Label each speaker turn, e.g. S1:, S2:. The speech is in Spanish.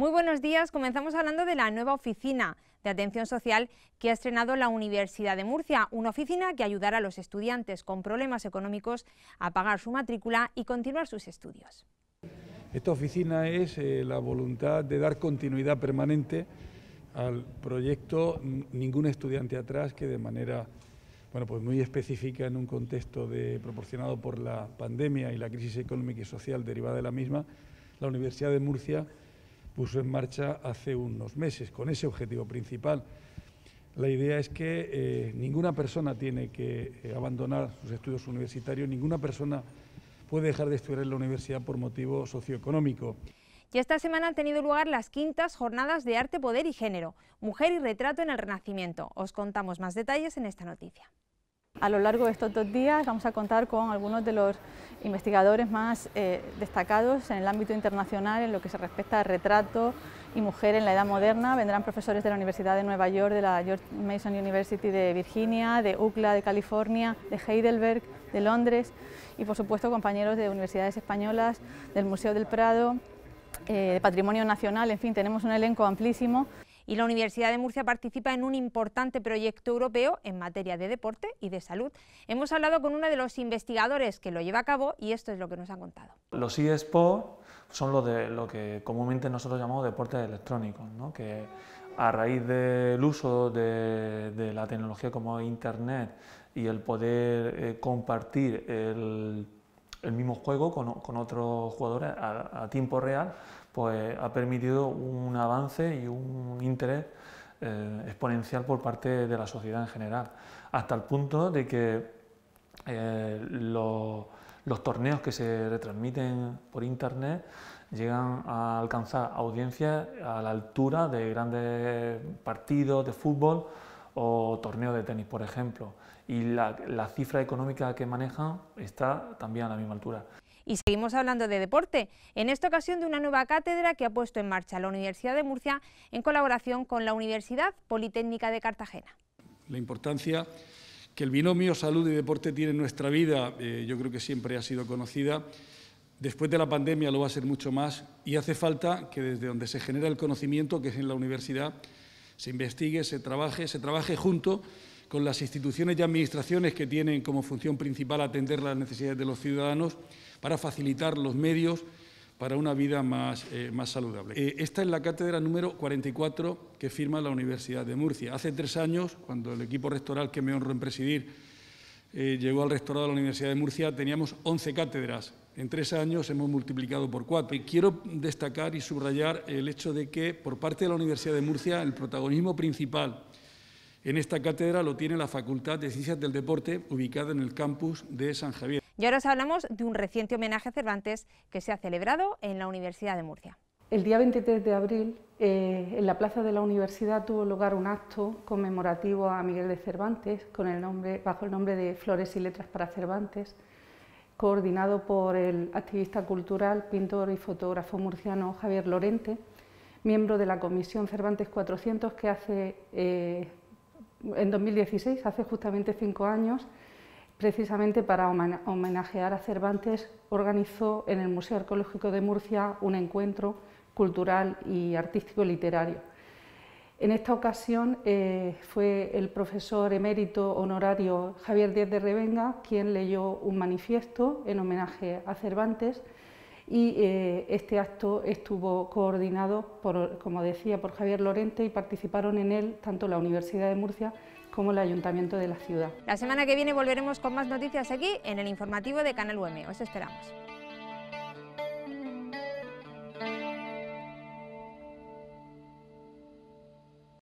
S1: Muy buenos días. Comenzamos hablando de la nueva oficina de atención social que ha estrenado la Universidad de Murcia, una oficina que ayudará a los estudiantes con problemas económicos a pagar su matrícula y continuar sus estudios.
S2: Esta oficina es eh, la voluntad de dar continuidad permanente al proyecto Ningún estudiante atrás, que de manera bueno, pues muy específica en un contexto proporcionado por la pandemia y la crisis económica y social derivada de la misma, la Universidad de Murcia puso en marcha hace unos meses, con ese objetivo principal. La idea es que eh, ninguna persona tiene que eh, abandonar sus estudios universitarios, ninguna persona puede dejar de estudiar en la universidad por motivo socioeconómico.
S1: Y esta semana han tenido lugar las quintas jornadas de arte, poder y género, mujer y retrato en el Renacimiento.
S3: Os contamos más detalles en esta noticia. A lo largo de estos dos días vamos a contar con algunos de los investigadores más eh, destacados en el ámbito internacional en lo que se respecta a retrato y mujer en la edad moderna. Vendrán profesores de la Universidad de Nueva York, de la George Mason University de Virginia, de UCLA de California, de Heidelberg, de Londres y por supuesto compañeros de universidades españolas, del Museo del Prado, eh, de Patrimonio Nacional, en fin, tenemos un elenco amplísimo. Y la Universidad de Murcia participa en un
S1: importante proyecto europeo en materia de deporte y de salud. Hemos hablado con uno de los investigadores que lo lleva a cabo y esto es lo que nos ha contado.
S4: Los ESPO son lo, de, lo que comúnmente nosotros llamamos deportes electrónicos, que a raíz del uso de, la tecnología como Internet y el poder eh, compartir el el mismo juego con, otros jugadores a, tiempo real, pues ha permitido un avance y un interés eh, exponencial por parte de la sociedad en general, hasta el punto de que eh, los torneos que se retransmiten por internet llegan a alcanzar audiencias a la altura de grandes partidos de fútbol o torneo de tenis, por ejemplo. Y la, cifra económica que manejan está también a la misma altura.
S1: Y seguimos hablando de deporte, en esta ocasión de una nueva cátedra que ha puesto en marcha la Universidad de Murcia en colaboración con la Universidad Politécnica de Cartagena.
S2: La importancia que el binomio salud y deporte tiene en nuestra vida, eh, yo creo que siempre ha sido conocida. Después de la pandemia lo va a ser mucho más y hace falta que desde donde se genera el conocimiento, que es en la universidad, se investigue, se trabaje, se trabaje junto con las instituciones y administraciones que tienen como función principal atender las necesidades de los ciudadanos para facilitar los medios para una vida más, eh, saludable. Eh, esta es la cátedra número 44 que firma la Universidad de Murcia. Hace tres años, cuando el equipo rectoral que me honro en presidir eh, llegó al rectorado de la Universidad de Murcia, teníamos 11 cátedras. En tres años hemos multiplicado por cuatro. quiero destacar y subrayar el hecho de que, por parte de la Universidad de Murcia, el protagonismo principal en esta cátedra lo tiene la Facultad de Ciencias del Deporte, ubicada en el campus de San Javier.
S1: Y ahora os hablamos de un reciente homenaje a Cervantes que se ha celebrado en la Universidad de Murcia.
S5: El día 23 de abril, eh, en la plaza de la universidad tuvo lugar un acto conmemorativo a Miguel de Cervantes, bajo el nombre de Flores y Letras para Cervantes, coordinado por el activista cultural, pintor y fotógrafo murciano Javier Lorente, miembro de la Comisión Cervantes 400, que hace, eh, en 2016, hace justamente cinco años, precisamente para homenajear a Cervantes, organizó en el Museo Arqueológico de Murcia un encuentro cultural y artístico-literario. En esta ocasión eh, fue el profesor emérito honorario Javier Díez de Revenga quien leyó un manifiesto en homenaje a Cervantes y eh, este acto estuvo coordinado, como decía, por Javier Lorente y participaron en él tanto la Universidad de Murcia como el Ayuntamiento de la ciudad.
S1: La semana que viene volveremos con más noticias aquí en el informativo de Canal UM. Os esperamos.